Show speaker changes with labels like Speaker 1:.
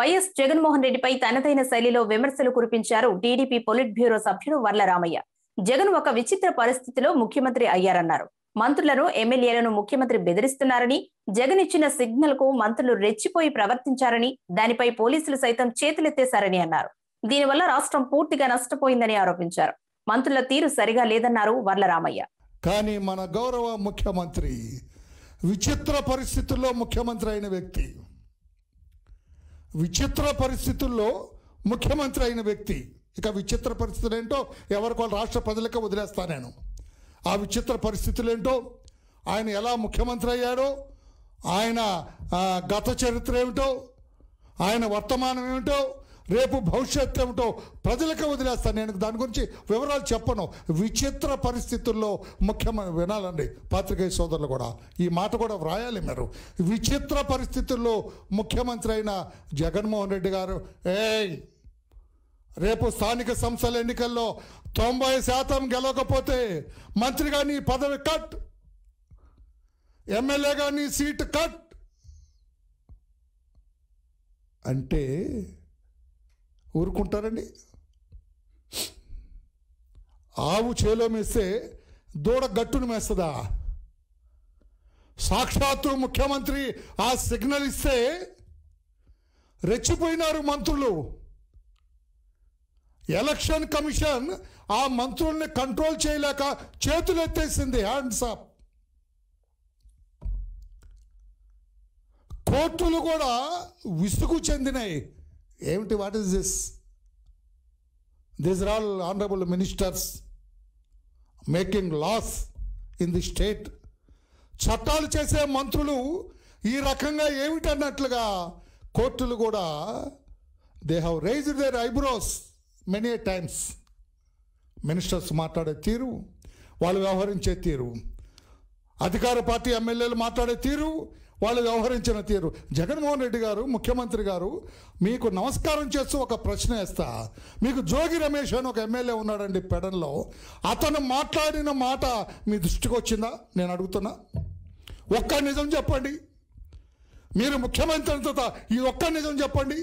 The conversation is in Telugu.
Speaker 1: వైఎస్ జగన్మోహన్ రెడ్డిపై తనదైన శైలిలో విమర్శలు కురిపించారు టీడీపీ పొలిట్ బ్యూరో సభ్యుడు వర్లరామయ్య జగన్ ఒక విచిత్ర పరిస్థితిలో ముఖ్యమంత్రి అయ్యారన్నారు మంత్రులను ఎమ్మెల్యేలను ముఖ్యమంత్రి బెదిరిస్తున్నారని జగన్ ఇచ్చిన సిగ్నల్ కు మంత్రులు రెచ్చిపోయి ప్రవర్తించారని దానిపై పోలీసులు సైతం చేతులెత్తేశారని అన్నారు దీనివల్ల రాష్ట్రం పూర్తిగా నష్టపోయిందని ఆరోపించారు మంత్రుల తీరు సరిగా లేదన్నారు వర్లరామయ్య
Speaker 2: కానీ మన గౌరవ ముఖ్యమంత్రి విచిత్ర పరిస్థితుల్లో ముఖ్యమంత్రి అయిన వ్యక్తి విచిత్ర పరిస్థితుల్లో ముఖ్యమంత్రి అయిన వ్యక్తి ఇక విచిత్ర పరిస్థితులు ఏంటో ఎవరికి వాళ్ళు రాష్ట్ర ప్రజలకే వదిలేస్తా నేను ఆ విచిత్ర పరిస్థితులు ఏంటో ఆయన ఎలా ముఖ్యమంత్రి అయ్యాడో ఆయన గత చరిత్ర ఏమిటో ఆయన వర్తమానం ఏమిటో రేపు భవిష్యత్తు ఏమిటో ప్రజలకు వదిలేస్తాను నేను దాని గురించి వివరాలు చెప్పను విచిత్ర పరిస్థితుల్లో ముఖ్యమైన వినాలండి పాత్రికేయ సోదరులు కూడా ఈ మాట కూడా వ్రాయాలి మీరు విచిత్ర పరిస్థితుల్లో ముఖ్యమంత్రి అయిన జగన్మోహన్ రెడ్డి గారు ఏయ్ రేపు స్థానిక సంస్థల ఎన్నికల్లో తొంభై శాతం గెలవకపోతే మంత్రి కానీ పదవి కట్ ఎమ్మెల్యే కానీ సీటు కట్ అంటే ఊరుకుంటారండి ఆవు చేలో మేస్తే దూడ గట్టును మేస్తుందా సాక్షాత్తు ముఖ్యమంత్రి ఆ సిగ్నల్ ఇస్తే రెచ్చిపోయినారు మంత్రులు ఎలక్షన్ కమిషన్ ఆ మంత్రుల్ని కంట్రోల్ చేయలేక చేతులు ఎత్తేసింది హ్యాండ్స్ అప్ కోర్టులు కూడా విసుగు చెందినాయి ఏమిటి what is this these are all honourable ministers making laws in the state చట్టాలు చేసే మంత్రులు ఈ రకంగా ఏమిటన్నట్లుగా కోర్టులు కూడా they have raise their eyebrows many times ministers మాట్లాడే తీరు వాళ్ళు వ్యవహరించే తీరు అధికార పార్టీ ఎమ్మెల్యేలు మాట్లాడే తీరు వాళ్ళు వ్యవహరించిన తీరు జగన్మోహన్ రెడ్డి గారు ముఖ్యమంత్రి గారు మీకు నమస్కారం చేస్తూ ఒక ప్రశ్న వేస్తా మీకు జోగి రమేష్ అని ఒక ఎమ్మెల్యే ఉన్నాడండి పెడన్లో అతను మాట్లాడిన మాట మీ దృష్టికి వచ్చిందా నేను అడుగుతున్నా ఒక్క నిజం చెప్పండి మీరు ముఖ్యమంత్రి ఈ ఒక్క నిజం చెప్పండి